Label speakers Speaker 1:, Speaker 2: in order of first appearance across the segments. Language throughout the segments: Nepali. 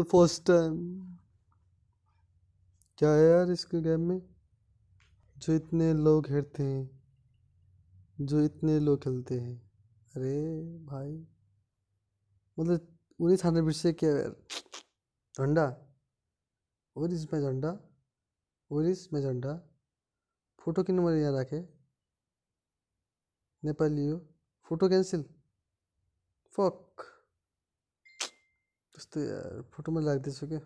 Speaker 1: फर्स्ट टाइम क्या है यार इसके गेम में जो इतने लोग हेरते हैं जो इतने लोग खेलते हैं अरे भाई मतलब उन्हीं थाने बीच से क्या यार झंडा और इसमें झंडा और इसमें झंडा फोटो की नंबर यहाँ रखे नेपाली हो फोटो कैंसिल फक कस्तो यार फोटोमा लाग्दैछु क्या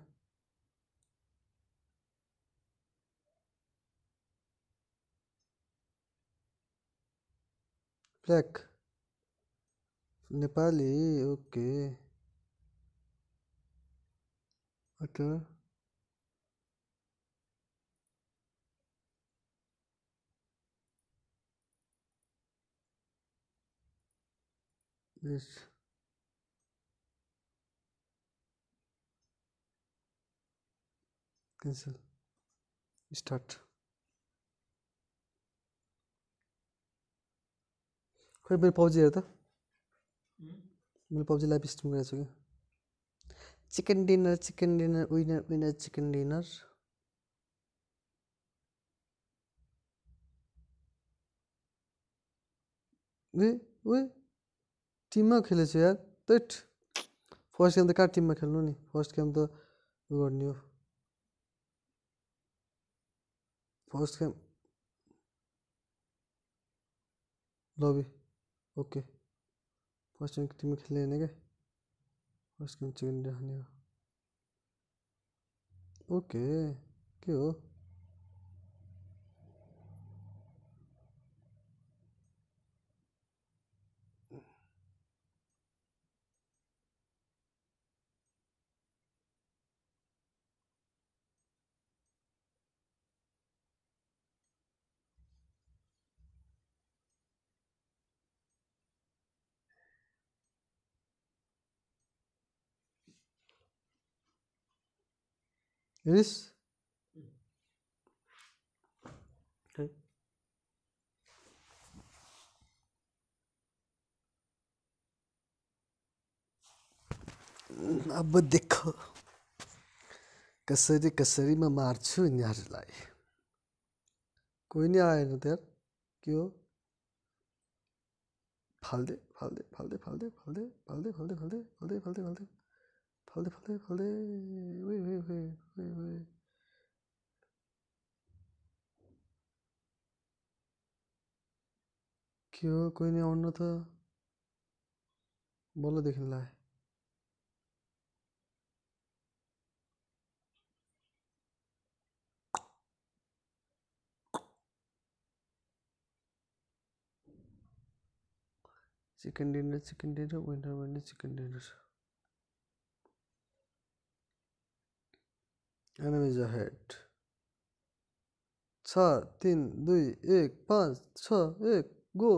Speaker 1: ब्ल्याक नेपाली ओके अच्छा यस कैंसिल स्टार्ट खोई मेरे पाउजी हेर त मैले पाउजी लाइफ स्ट्रिम गरेको छु कि chicken dinner chicken dinner winner winner chicken dinner ए उयो टिममा खेलेछु यार तट फर्स्ट गेम त कहाँ टिममा खेल्नु नि फर्स्ट गेम त उयो गर्ने हो और उसके लॉबी ओके फर्स्ट में टीम खेल लेने के फर्स्ट में चिकन रहने ओके क्यों is अब देखो कसरी कसरी म मार्छु यिनीहरूलाई कोही नै आएन त्यहाँ क्यों हो फाल्दे फाल्दे फाल्दे फाल्दे फाल्दे फाल्दे फाल्दे फाल्दे फाल्दे फाल्दे फाल्दे falde, falde, falde. Wait, wait, wait, wait, wait. क्यों कोई नहीं आना था बोलो देख ला है chicken dinner chicken dinner winter winter chicken dinner enemies head छ तिन दुई एक पाँच छ एक गो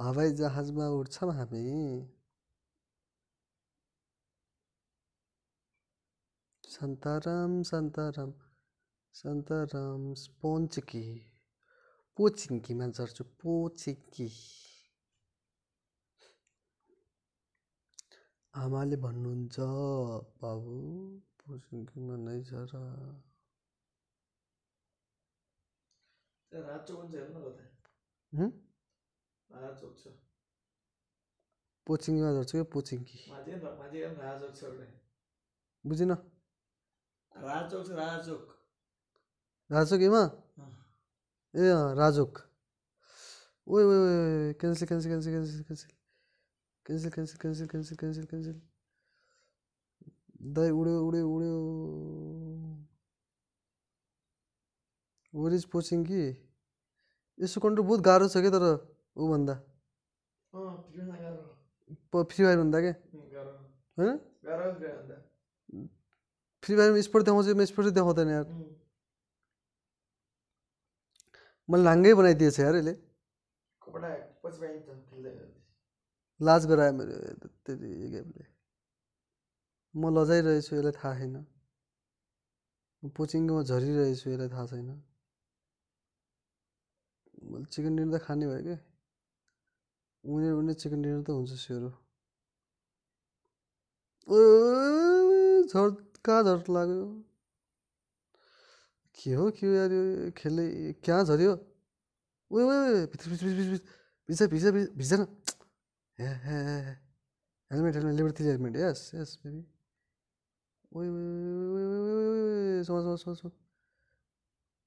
Speaker 1: हवाई जहाजमा उठ्छौँ हामी सन्ताराम सन्ताराम सन्ताराम पोन्चकी पोचिङ्कीमा झर्छु पोचिङ्की आमाले भन्नुहुन्छ बाबु नहीं जा रहा पोचिङ छ बुझिन ए राजोक ओ cancel cancel cancel cancel cancel cancel cancel cancel cancel cancel cancel दाई उड़े उड़े उड़े वरिज पोचिंग कि यसो कन्ट्रोल बहुत गाह्रो छ क्या तर ऊभन्दा फ्री फायर भन्दा क्या होइन फ्री फायरमा स्पोर्ट देखाउँछ यसमा स्पोर्ट चाहिँ देखाउँदैन यार मैले नाङ्गै बनाइदिएछ यार यसले लाज गरायो मेरो त्यति गेमले म लजाइरहेछु यसलाई थाहा छैन म पोचिङ्गोमा झरिरहेछु यसलाई थाहा छैन मैले चिकन डिनर त खाने भयो क्या उनीहरू उनीहरू चिकन डिनर त हुन्छ स्योरो ओ झर् कहाँ झर्ट लाग्यो के हो के हो यार यो खेल्ने कहाँ झऱ्यो ऊ भित्र भित्र भित्र भिजा भिज भिज न helmet helmet liberty helmet yes yes baby ओइ सोच सोच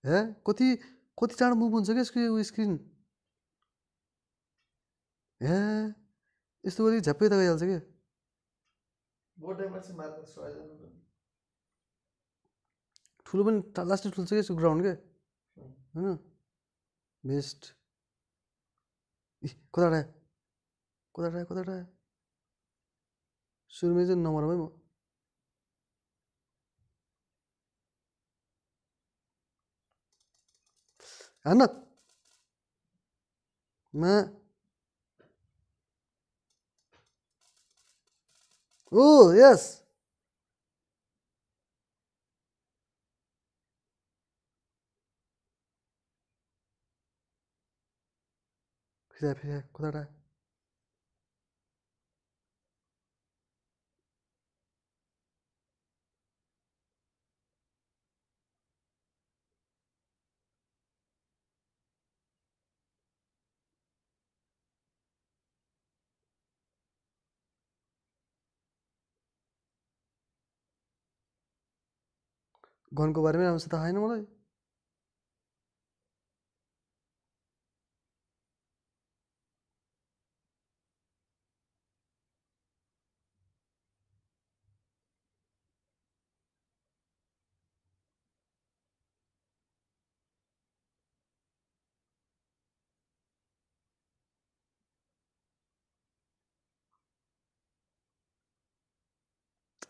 Speaker 1: हे कति कति चाँडो मुभ हुन्छ क्या यसको स्क्रिन हे यस्तो गरी झ्याप्पै त गइहाल्छ क्या ठुलो पनि लास्ट ठुलो छ क्या यसको ग्राउन्ड क्या होइन बेस्ट इ कता आयो कता कता सुरुमै चाहिँ नम्बरमै म ānā mā ooo, yes kuzhā pīyā, घन को बारे में राम से ताहे ना मलाई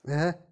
Speaker 1: Yeah.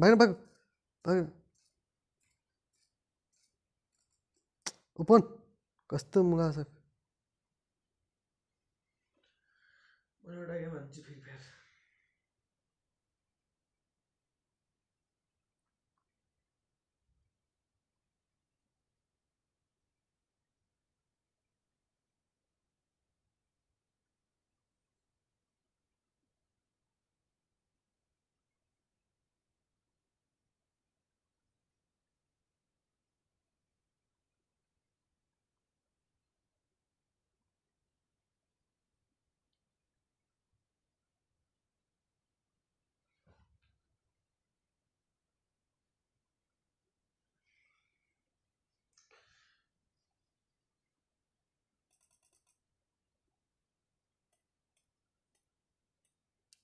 Speaker 1: भाग भाग भाग ओपन कसतं मग असं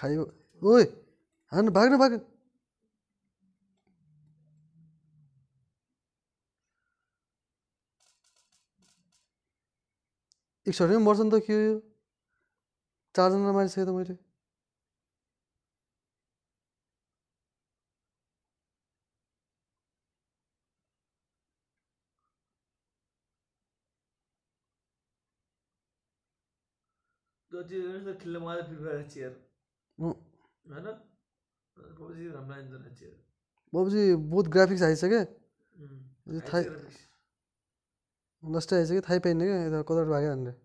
Speaker 1: खायो ओ हान भाग्नु भाग एक सय मर्छ नि त के हो यो चारजना मारिसकेँ त मैले है बहुत ग्राफिक्स आइसक्यो थाहै नष्ट आइसक्यो थाहै पाइनँ क्या यता कता भाग्यो भनेर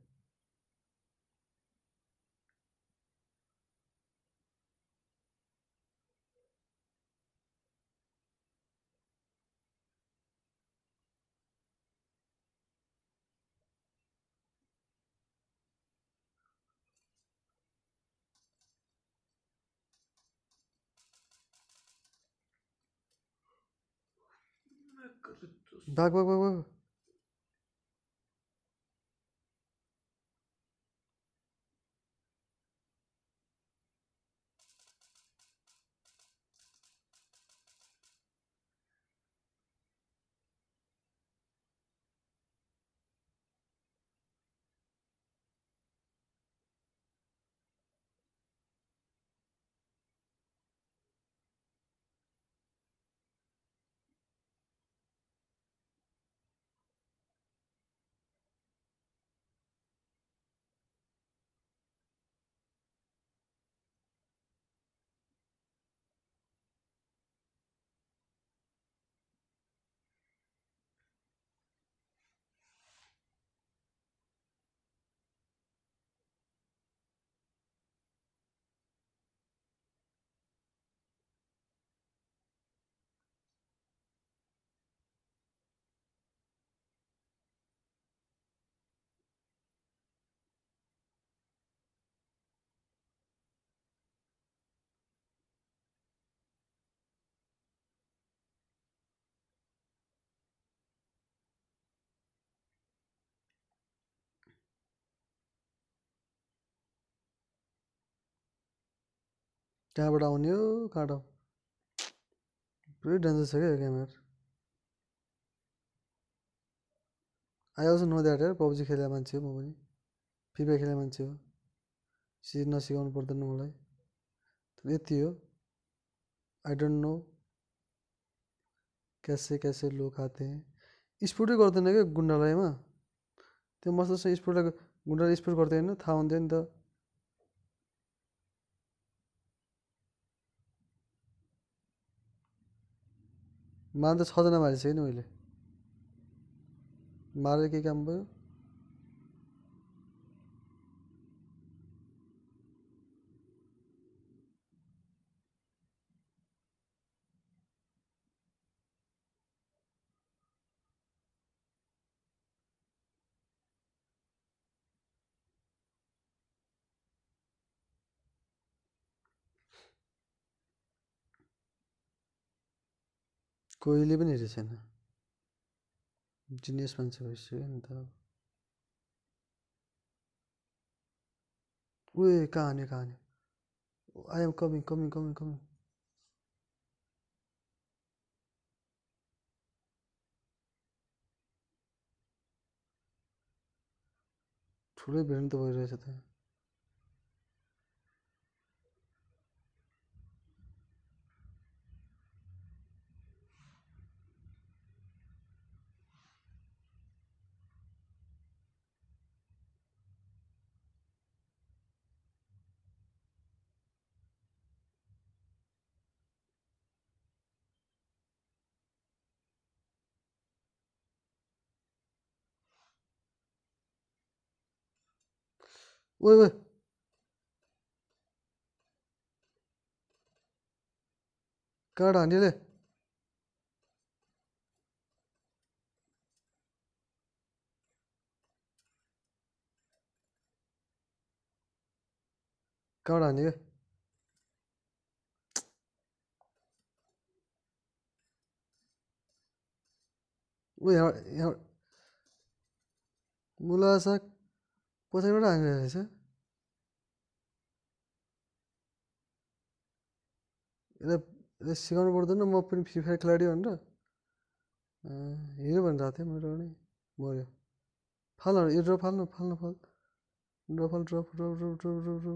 Speaker 1: Да, как, Так, так, так. त्यहाँबाट आउने हो काँडो पुरै डेन्जर छ क्या यो गेम नद्याटेर आई नो द्याट यार पब्जी खेलेको मान्छे हो म पनि फ्री फायर खेलेको मान्छे हो सि नसिकाउनु पर्दैन मलाई यति हो आई डोन्ट नो क्यासे क्यासे लो खाते स्पोर्टै गर्दैन क्या गुन्डालाईमा त्यो मस्तोसँग स्पोर्टलाई गुन्डालाई स्पोर्ट गर्दैन थाहा हुन्थ्यो नि त मार्नु त छजना मान्छे होइन मैले मारेर केही काम भयो कोहीले पनि हेरेको छैन जिनियस मान्छे भइसक्यो नि त उयो कहाँ हान्यो कहाँ हान्यो I am coming coming coming coming ठुलै भिड त भइरहेछ त्यहाँ ui ui കേടാ അല്ലേ കേടാ നീ मुलासा पछाडिबाट आएको रहेछ यसलाई सिकाउनु पर्दैन म पनि फ्री फायर खेलाडी भनेर हिरो भनिरहेको थिएँ मेरो पनि मऱ्यो फाल्नु यो ड्र फाल्नु फाल्नु फाल्नु ड्र फाल ड्रफ ड्रप ड्रप ड्रप ड्र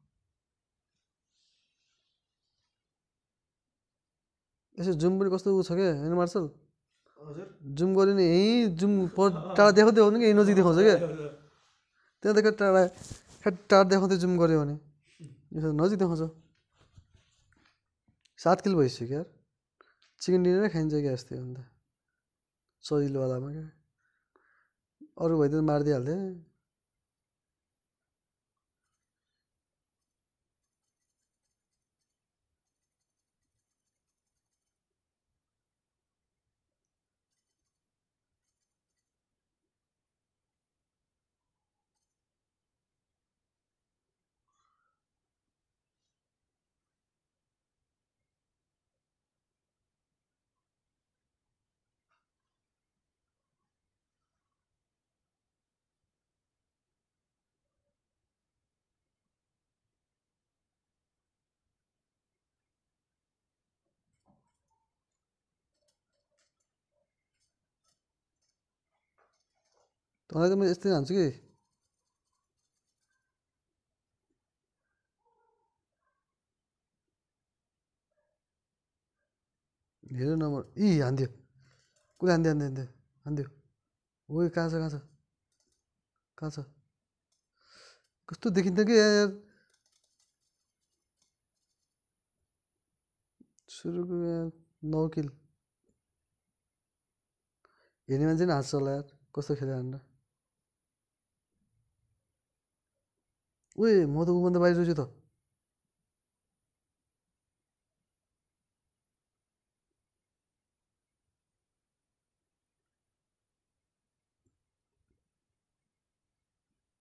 Speaker 1: यसो जुम पनि कस्तो ऊ छ क्या मार्सल हजुर जुम गऱ्यो नि यहीँ जुम टाढा देखाउँदै हो कि यहीँ नजिक देखाउँछ क्या त्यहाँ त टाढा टाढा देखाउँदै जुम गऱ्यो भने यसो नजिक देखाउँछ सात किलो भइसक्यो क्या चिकन डिनरै खाइन्छ क्या यस्तै अन्त सजिलोवालामा क्या अरू भइदियो मारिदिइहाल्थेँ तँलाई त म यस्तै जान्छु कि हेर नम्बर यी हान्दियो कसले हान्दियो हान्दियो हान्दियो हान्दियो ओइ कहाँ छ कहाँ छ कहाँ छ कस्तो देखिन्थ्यो कि यार सुरुको नौ किल हेर्ने मान्छे नि हाँस्छ होला यार कस्तो खेल्यो भनेर ऊ म त मैजेछु त